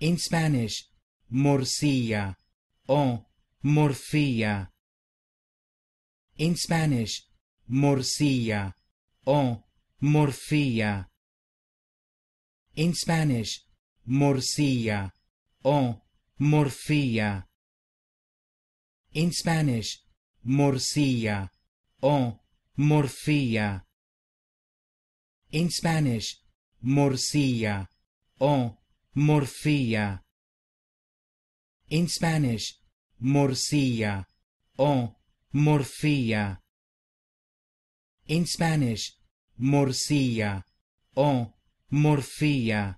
in Spanish, morcilla o morcilla. In Spanish, morcilla o morcilla. In Spanish, morcilla o morcilla. In Spanish, morcilla o morcilla. In Spanish, morcilla o morcilla. In Spanish, morcilla o morcilla. In Spanish, morcilla o morcilla.